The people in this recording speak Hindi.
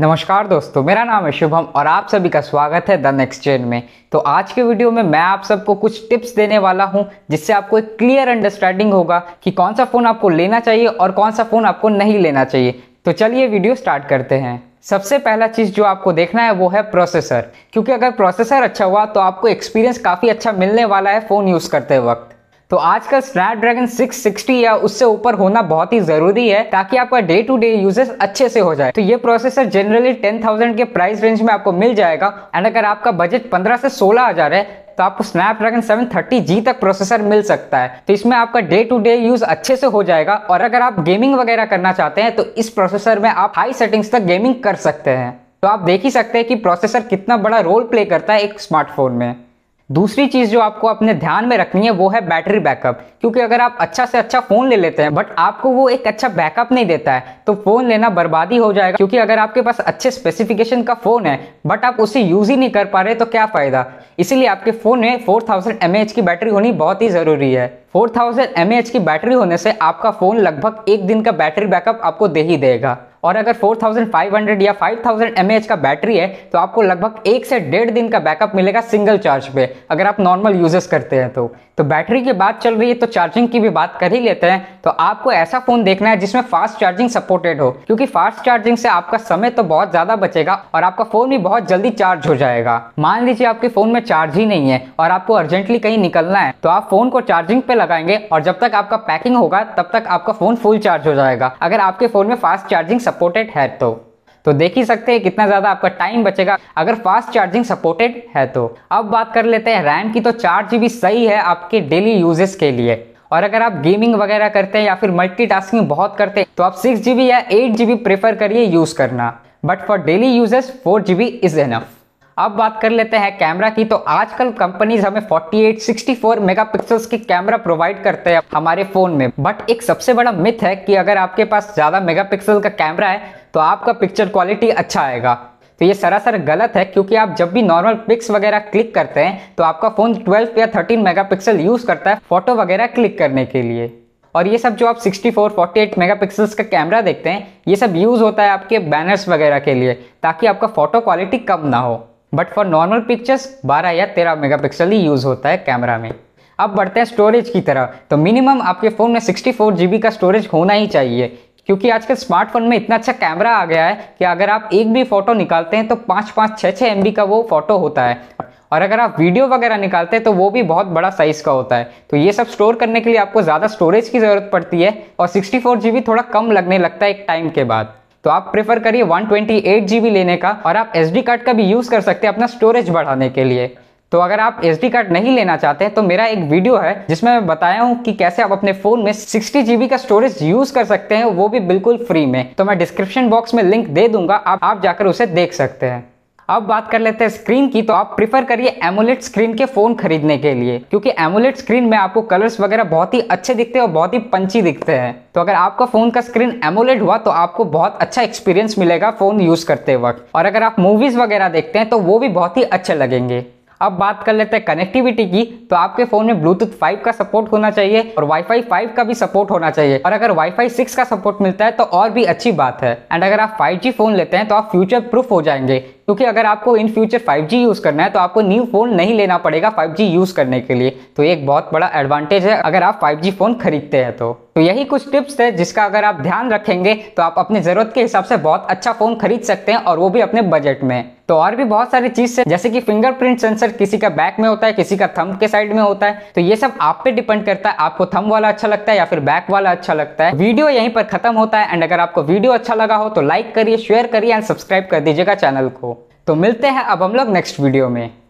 नमस्कार दोस्तों मेरा नाम है शुभम और आप सभी का स्वागत है द नेक्स्ट चेन में तो आज के वीडियो में मैं आप सबको कुछ टिप्स देने वाला हूं जिससे आपको एक क्लियर अंडरस्टैंडिंग होगा कि कौन सा फ़ोन आपको लेना चाहिए और कौन सा फ़ोन आपको नहीं लेना चाहिए तो चलिए वीडियो स्टार्ट करते हैं सबसे पहला चीज़ जो आपको देखना है वो है प्रोसेसर क्योंकि अगर प्रोसेसर अच्छा हुआ तो आपको एक्सपीरियंस काफ़ी अच्छा मिलने वाला है फ़ोन यूज़ करते वक्त तो आज का ड्रैगन सिक्स या उससे ऊपर होना बहुत ही जरूरी है ताकि आपका डे टू डे यूजेस अच्छे से हो जाए तो ये प्रोसेसर जनरली 10,000 के प्राइस रेंज में आपको मिल जाएगा एंड अगर आपका बजट 15 से 16000 है तो आपको स्नैप स्नैपड्रैगन 730G तक प्रोसेसर मिल सकता है तो इसमें आपका डे टू डे यूज अच्छे से हो जाएगा और अगर आप गेमिंग वगैरह करना चाहते हैं तो इस प्रोसेसर में आप हाई सेटिंग्स तक गेमिंग कर सकते हैं तो आप देख ही सकते हैं कि प्रोसेसर कितना बड़ा रोल प्ले करता है एक स्मार्टफोन में दूसरी चीज़ जो आपको अपने ध्यान में रखनी है वो है बैटरी बैकअप क्योंकि अगर आप अच्छा से अच्छा फ़ोन ले लेते हैं बट आपको वो एक अच्छा बैकअप नहीं देता है तो फ़ोन लेना बर्बादी हो जाएगा क्योंकि अगर आपके पास अच्छे स्पेसिफिकेशन का फ़ोन है बट आप उसे यूज़ ही नहीं कर पा रहे तो क्या फ़ायदा इसीलिए आपके फ़ोन में फोर थाउजेंड की बैटरी होनी बहुत ही ज़रूरी है 4000 थाउजेंड की बैटरी होने से आपका फ़ोन लगभग एक दिन का बैटरी बैकअप आपको दे ही देगा और अगर 4500 या 5000 थाउजेंड का बैटरी है तो आपको लगभग एक से डेढ़ दिन का बैकअप मिलेगा सिंगल चार्ज पे अगर आप नॉर्मल यूजेस करते हैं तो तो बैटरी की बात चल रही है तो चार्जिंग की भी बात कर ही लेते हैं तो आपको ऐसा फोन देखना है जिसमें फास्ट चार्जिंग सपोर्टेड हो क्योंकि फास्ट चार्जिंग से आपका समय तो बहुत ज्यादा बचेगा और आपका फोन भी बहुत जल्दी चार्ज हो जाएगा मान लीजिए आपके फोन में चार्ज ही नहीं है और आपको अर्जेंटली कहीं निकलना है तो आप फोन को चार्जिंग पे लगाएंगे और जब तक आपका पैकिंग होगा तब तक आपका फोन फुल चार्ज हो जाएगा अगर आपके फोन में फास्ट चार्जिंग सपोर्टेड है तो तो देख ही सकते हैं कितना ज़्यादा आपका टाइम बचेगा अगर फास्ट चार्जिंग सपोर्टेड है तो अब बात कर लेते हैं रैम की तो चार जीबी सही है आपके डेली यूजेस के लिए और अगर आप गेमिंग वगैरह करते हैं या फिर मल्टीटास्किंग बहुत करते हैं तो आप सिक्स जीबी या एट जीबी प्रेफर करिए यूज़ करना but for daily usage four GB is enough अब बात कर लेते हैं कैमरा की तो आजकल कंपनीज हमें 48, 64 मेगापिक्सल्स की कैमरा प्रोवाइड करते हैं हमारे फोन में बट एक सबसे बड़ा मिथ है कि अगर आपके पास ज्यादा मेगापिक्सल का कैमरा है तो आपका पिक्चर क्वालिटी अच्छा आएगा तो ये सरासर गलत है क्योंकि आप जब भी नॉर्मल पिक्स वगैरह क्लिक करते हैं तो आपका फ़ोन 12 या 13 मेगापिक्सल यूज़ करता है फ़ोटो वगैरह क्लिक करने के लिए और ये सब जो आप 64, 48 मेगापिक्सल्स का कैमरा देखते हैं ये सब यूज़ होता है आपके बैनर्स वगैरह के लिए ताकि आपका फ़ोटो क्वालिटी कम ना हो बट फॉर नॉर्मल पिक्चर्स 12 या 13 मेगापिक्सल ही यूज़ होता है कैमरा में अब बढ़ते हैं स्टोरेज की तरह तो मिनिमम आपके फ़ोन में सिक्सटी फोर का स्टोरेज होना ही चाहिए क्योंकि आजकल स्मार्टफोन में इतना अच्छा कैमरा आ गया है कि अगर आप एक भी फ़ोटो निकालते हैं तो पाँच पाँच छः छः एम का वो फ़ोटो होता है और अगर आप वीडियो वगैरह निकालते हैं तो वो भी बहुत बड़ा साइज़ का होता है तो ये सब स्टोर करने के लिए आपको ज़्यादा स्टोरेज की ज़रूरत पड़ती है और सिक्सटी फोर थोड़ा कम लगने लगता है एक टाइम के बाद तो आप प्रेफर करिए वन ट्वेंटी लेने का और आप एस कार्ड का भी यूज़ कर सकते हैं अपना स्टोरेज बढ़ाने के लिए तो अगर आप एस कार्ड नहीं लेना चाहते हैं तो मेरा एक वीडियो है जिसमें मैं बताया हूँ कि कैसे आप अपने फ़ोन में सिक्सटी जीबी का स्टोरेज यूज़ कर सकते हैं वो भी बिल्कुल फ्री में तो मैं डिस्क्रिप्शन बॉक्स में लिंक दे दूंगा आप, आप जाकर उसे देख सकते हैं अब बात कर लेते हैं स्क्रीन की तो आप प्रीफर करिए एमोलेट स्क्रीन के फोन खरीदने के लिए क्योंकि एमोलेट स्क्रीन में आपको कलर्स वगैरह बहुत ही अच्छे दिखते हैं और बहुत ही पंची दिखते हैं तो अगर आपका फोन का स्क्रीन एमोलेट हुआ तो आपको बहुत अच्छा एक्सपीरियंस मिलेगा फोन यूज करते वक्त और अगर आप मूवीज वगैरह देखते हैं तो वो भी बहुत ही अच्छे लगेंगे अब बात कर लेते हैं कनेक्टिविटी की तो आपके फोन में ब्लूटूथ 5 का सपोर्ट होना चाहिए और वाईफाई 5 का भी सपोर्ट होना चाहिए और अगर वाईफाई 6 का सपोर्ट मिलता है तो और भी अच्छी बात है एंड अगर आप 5G फोन लेते हैं तो आप फ्यूचर प्रूफ हो जाएंगे क्योंकि अगर आपको इन फ्यूचर 5G यूज़ करना है तो आपको न्यू फ़ोन नहीं लेना पड़ेगा 5G यूज़ करने के लिए तो एक बहुत बड़ा एडवांटेज है अगर आप 5G फ़ोन खरीदते हैं तो तो यही कुछ टिप्स है जिसका अगर आप ध्यान रखेंगे तो आप अपनी ज़रूरत के हिसाब से बहुत अच्छा फ़ोन खरीद सकते हैं और वो भी अपने बजट में तो और भी बहुत सारी चीज से जैसे कि फिंगरप्रिंट सेंसर किसी का बैक में होता है किसी का थंब के साइड में होता है तो ये सब आप पे डिपेंड करता है आपको थंब वाला अच्छा लगता है या फिर बैक वाला अच्छा लगता है वीडियो यहीं पर खत्म होता है एंड अगर आपको वीडियो अच्छा लगा हो तो लाइक करिए शेयर करिए एंड सब्सक्राइब कर दीजिएगा चैनल को तो मिलते हैं अब हम लोग नेक्स्ट वीडियो में